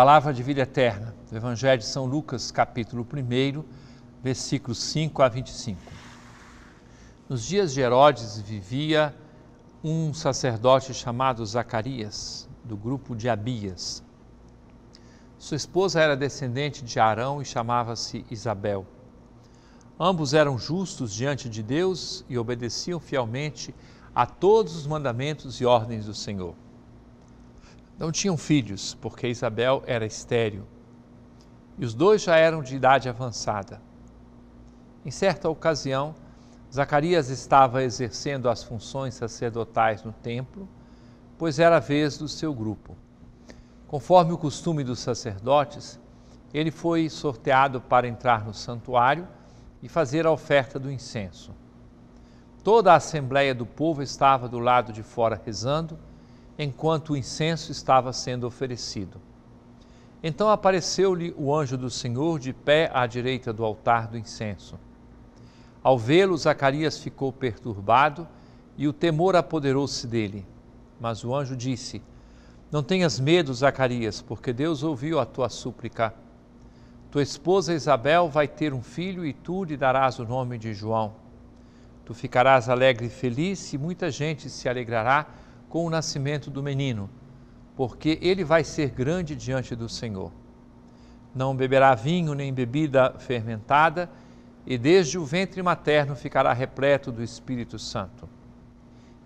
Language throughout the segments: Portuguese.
Palavra de vida eterna, do Evangelho de São Lucas, capítulo 1, versículos 5 a 25. Nos dias de Herodes vivia um sacerdote chamado Zacarias, do grupo de Abias. Sua esposa era descendente de Arão e chamava-se Isabel. Ambos eram justos diante de Deus e obedeciam fielmente a todos os mandamentos e ordens do Senhor não tinham filhos, porque Isabel era estéril. E os dois já eram de idade avançada. Em certa ocasião, Zacarias estava exercendo as funções sacerdotais no templo, pois era a vez do seu grupo. Conforme o costume dos sacerdotes, ele foi sorteado para entrar no santuário e fazer a oferta do incenso. Toda a assembleia do povo estava do lado de fora rezando enquanto o incenso estava sendo oferecido. Então apareceu-lhe o anjo do Senhor de pé à direita do altar do incenso. Ao vê-lo, Zacarias ficou perturbado e o temor apoderou-se dele. Mas o anjo disse: Não tenhas medo, Zacarias, porque Deus ouviu a tua súplica. Tua esposa Isabel vai ter um filho e tu lhe darás o nome de João. Tu ficarás alegre e feliz e muita gente se alegrará com o nascimento do menino, porque ele vai ser grande diante do Senhor. Não beberá vinho nem bebida fermentada, e desde o ventre materno ficará repleto do Espírito Santo.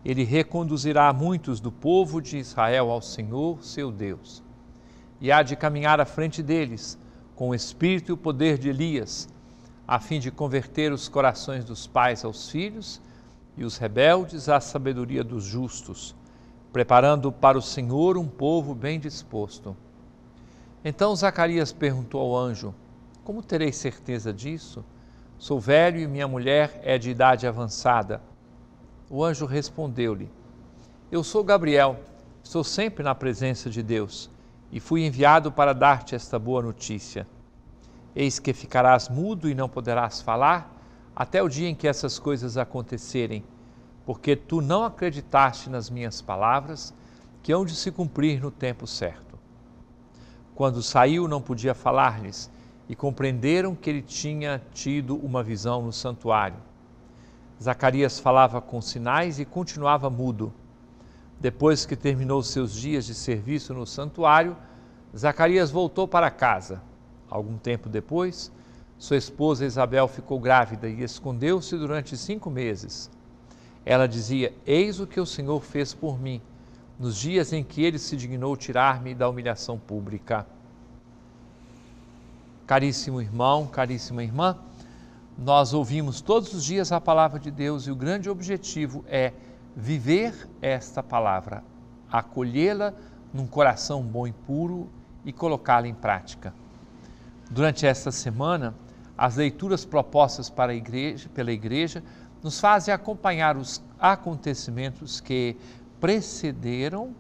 Ele reconduzirá muitos do povo de Israel ao Senhor, seu Deus. E há de caminhar à frente deles, com o espírito e o poder de Elias, a fim de converter os corações dos pais aos filhos e os rebeldes à sabedoria dos justos preparando para o Senhor um povo bem disposto. Então Zacarias perguntou ao anjo: Como terei certeza disso? Sou velho e minha mulher é de idade avançada. O anjo respondeu-lhe: Eu sou Gabriel, estou sempre na presença de Deus e fui enviado para dar-te esta boa notícia. Eis que ficarás mudo e não poderás falar até o dia em que essas coisas acontecerem porque tu não acreditaste nas minhas palavras, que hão de se cumprir no tempo certo. Quando saiu, não podia falar-lhes, e compreenderam que ele tinha tido uma visão no santuário. Zacarias falava com sinais e continuava mudo. Depois que terminou seus dias de serviço no santuário, Zacarias voltou para casa. Algum tempo depois, sua esposa Isabel ficou grávida e escondeu-se durante cinco meses. Ela dizia: Eis o que o Senhor fez por mim, nos dias em que ele se dignou tirar-me da humilhação pública. Caríssimo irmão, caríssima irmã, nós ouvimos todos os dias a palavra de Deus e o grande objetivo é viver esta palavra, acolhê-la num coração bom e puro e colocá-la em prática. Durante esta semana, as leituras propostas para igreja, pela igreja nos fazem acompanhar os acontecimentos que precederam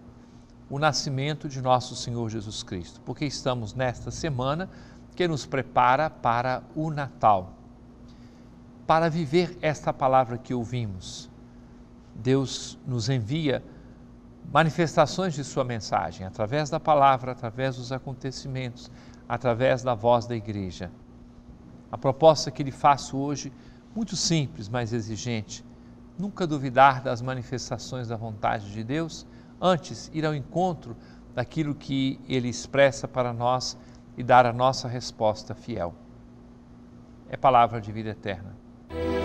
o nascimento de nosso Senhor Jesus Cristo, porque estamos nesta semana que nos prepara para o Natal. Para viver esta palavra que ouvimos, Deus nos envia manifestações de Sua mensagem, através da palavra, através dos acontecimentos, através da voz da igreja. A proposta que lhe faço hoje muito simples, mas exigente. Nunca duvidar das manifestações da vontade de Deus, antes ir ao encontro daquilo que ele expressa para nós e dar a nossa resposta fiel. É palavra de vida eterna.